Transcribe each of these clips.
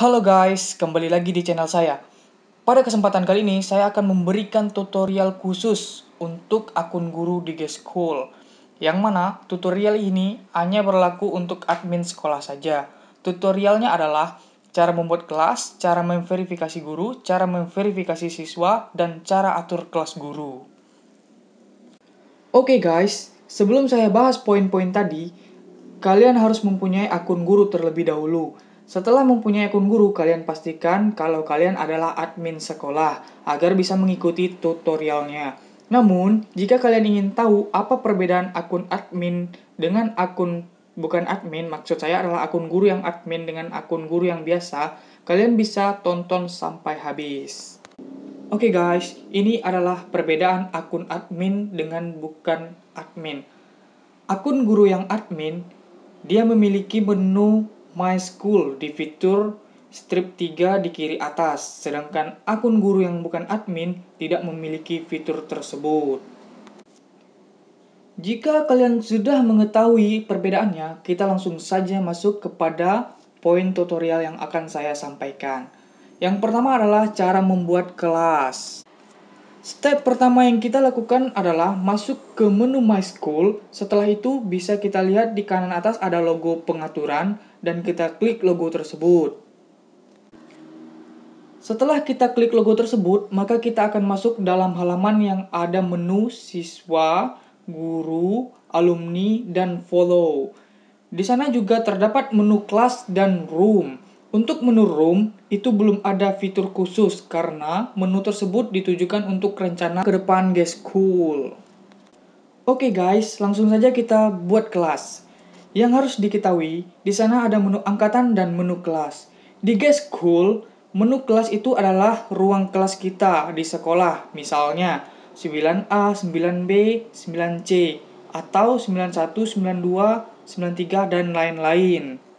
Halo guys, kembali lagi di channel saya. Pada kesempatan kali ini, saya akan memberikan tutorial khusus untuk akun guru di Geschool. Yang mana tutorial ini hanya berlaku untuk admin sekolah saja. Tutorialnya adalah cara membuat kelas, cara memverifikasi guru, cara memverifikasi siswa, dan cara atur kelas guru. Oke okay guys, sebelum saya bahas poin-poin tadi, kalian harus mempunyai akun guru terlebih dahulu setelah mempunyai akun guru, kalian pastikan kalau kalian adalah admin sekolah agar bisa mengikuti tutorialnya. Namun, jika kalian ingin tahu apa perbedaan akun admin dengan akun bukan admin, maksud saya adalah akun guru yang admin dengan akun guru yang biasa, kalian bisa tonton sampai habis. Oke okay guys, ini adalah perbedaan akun admin dengan bukan admin. Akun guru yang admin, dia memiliki menu My School di fitur strip 3 di kiri atas, sedangkan akun guru yang bukan admin tidak memiliki fitur tersebut. Jika kalian sudah mengetahui perbedaannya, kita langsung saja masuk kepada poin tutorial yang akan saya sampaikan. Yang pertama adalah cara membuat kelas. Step pertama yang kita lakukan adalah masuk ke menu My School. Setelah itu bisa kita lihat di kanan atas ada logo pengaturan dan kita klik logo tersebut. Setelah kita klik logo tersebut, maka kita akan masuk dalam halaman yang ada menu siswa, guru, alumni, dan follow. Di sana juga terdapat menu kelas dan room. Untuk menu Room, itu belum ada fitur khusus karena menu tersebut ditujukan untuk rencana ke depan guest cool. Oke guys, langsung saja kita buat kelas. Yang harus diketahui, di sana ada menu angkatan dan menu kelas. Di guest cool, menu kelas itu adalah ruang kelas kita di sekolah, misalnya 9A, 9B, 9C, atau 91, 92, 93, dan lain-lain.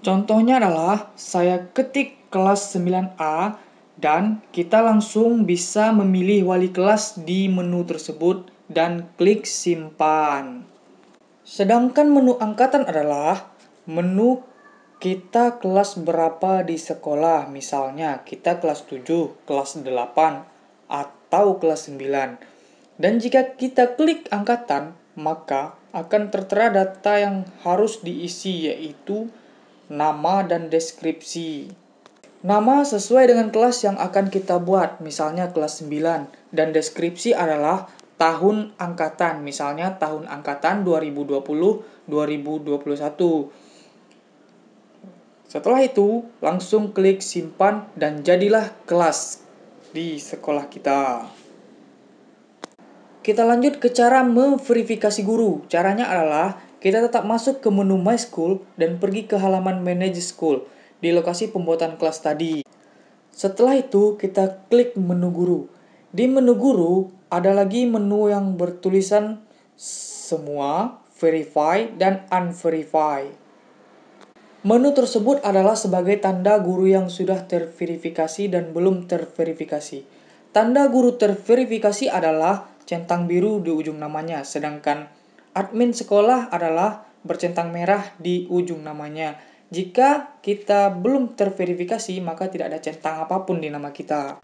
Contohnya adalah saya ketik kelas 9A dan kita langsung bisa memilih wali kelas di menu tersebut dan klik simpan. Sedangkan menu angkatan adalah menu kita kelas berapa di sekolah, misalnya kita kelas 7, kelas 8, atau kelas 9. Dan jika kita klik angkatan, maka akan tertera data yang harus diisi yaitu nama dan deskripsi. Nama sesuai dengan kelas yang akan kita buat, misalnya kelas 9, dan deskripsi adalah tahun angkatan, misalnya tahun angkatan 2020-2021. Setelah itu, langsung klik simpan dan jadilah kelas di sekolah kita. Kita lanjut ke cara memverifikasi guru. Caranya adalah kita tetap masuk ke menu My School dan pergi ke halaman Manage School di lokasi pembuatan kelas tadi. Setelah itu, kita klik menu guru. Di menu guru, ada lagi menu yang bertulisan semua, verify, dan unverify. Menu tersebut adalah sebagai tanda guru yang sudah terverifikasi dan belum terverifikasi. Tanda guru terverifikasi adalah centang biru di ujung namanya, sedangkan Admin sekolah adalah bercentang merah di ujung namanya. Jika kita belum terverifikasi, maka tidak ada centang apapun di nama kita.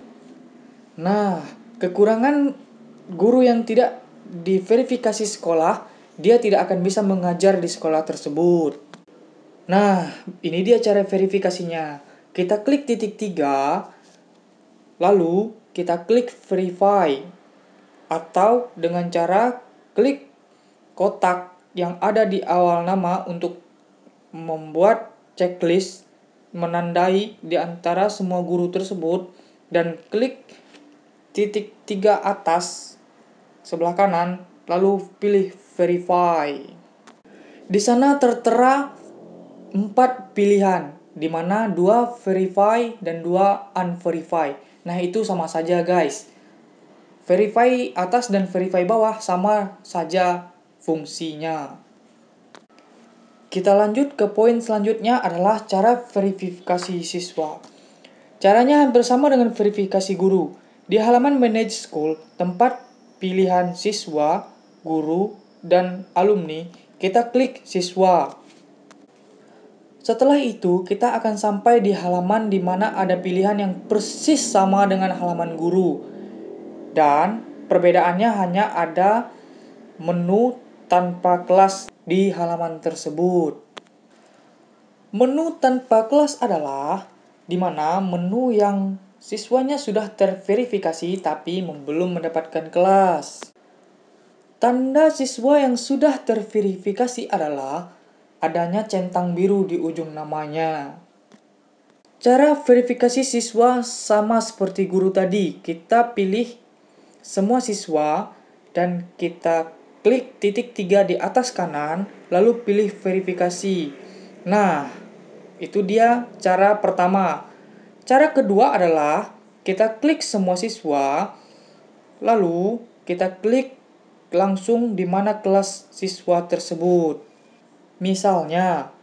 Nah, kekurangan guru yang tidak diverifikasi sekolah, dia tidak akan bisa mengajar di sekolah tersebut. Nah, ini dia cara verifikasinya. Kita klik titik tiga, lalu kita klik verify. Atau dengan cara klik kotak yang ada di awal nama untuk membuat checklist menandai di antara semua guru tersebut dan klik titik tiga atas sebelah kanan lalu pilih verify. Di sana tertera empat pilihan di mana dua verify dan dua unverify. Nah, itu sama saja guys. Verify atas dan verify bawah sama saja fungsinya. Kita lanjut ke poin selanjutnya adalah cara verifikasi siswa. Caranya hampir sama dengan verifikasi guru. Di halaman Manage School, tempat pilihan siswa, guru, dan alumni, kita klik siswa. Setelah itu, kita akan sampai di halaman di mana ada pilihan yang persis sama dengan halaman guru. Dan perbedaannya hanya ada menu tanpa kelas di halaman tersebut. Menu tanpa kelas adalah di mana menu yang siswanya sudah terverifikasi tapi belum mendapatkan kelas. Tanda siswa yang sudah terverifikasi adalah adanya centang biru di ujung namanya. Cara verifikasi siswa sama seperti guru tadi, kita pilih semua siswa dan kita Klik titik tiga di atas kanan, lalu pilih verifikasi. Nah, itu dia cara pertama. Cara kedua adalah kita klik semua siswa, lalu kita klik langsung di mana kelas siswa tersebut. Misalnya,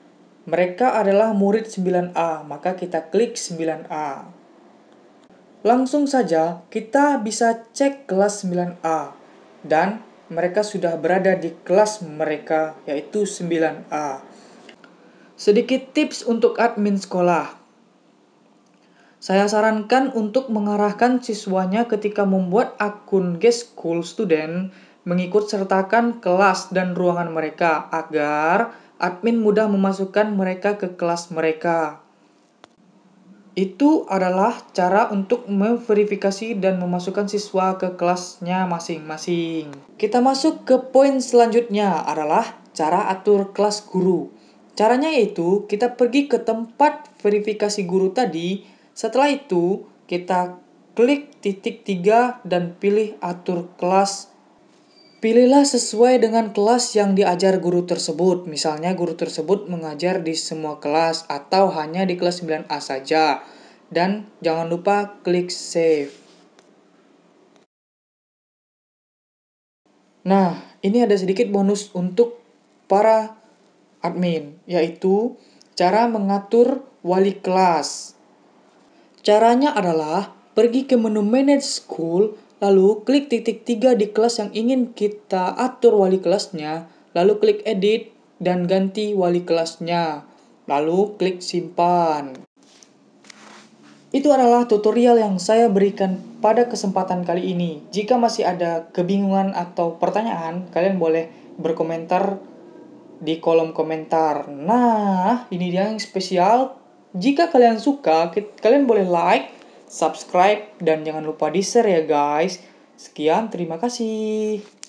mereka adalah murid 9A, maka kita klik 9A. Langsung saja kita bisa cek kelas 9A dan mereka sudah berada di kelas mereka yaitu 9A. Sedikit tips untuk admin sekolah. Saya sarankan untuk mengarahkan siswanya ketika membuat akun guest school student mengikut sertakan kelas dan ruangan mereka agar admin mudah memasukkan mereka ke kelas mereka. Itu adalah cara untuk memverifikasi dan memasukkan siswa ke kelasnya masing-masing. Kita masuk ke poin selanjutnya adalah cara atur kelas guru. Caranya yaitu kita pergi ke tempat verifikasi guru tadi. Setelah itu, kita klik titik tiga dan pilih atur kelas Pilihlah sesuai dengan kelas yang diajar guru tersebut. Misalnya guru tersebut mengajar di semua kelas atau hanya di kelas 9A saja. Dan jangan lupa klik save. Nah, ini ada sedikit bonus untuk para admin, yaitu cara mengatur wali kelas. Caranya adalah pergi ke menu Manage School Lalu klik titik tiga di kelas yang ingin kita atur wali kelasnya, lalu klik edit dan ganti wali kelasnya. Lalu klik simpan. Itu adalah tutorial yang saya berikan pada kesempatan kali ini. Jika masih ada kebingungan atau pertanyaan, kalian boleh berkomentar di kolom komentar. Nah, ini dia yang spesial. Jika kalian suka, kalian boleh like subscribe, dan jangan lupa di-share ya guys. Sekian, terima kasih.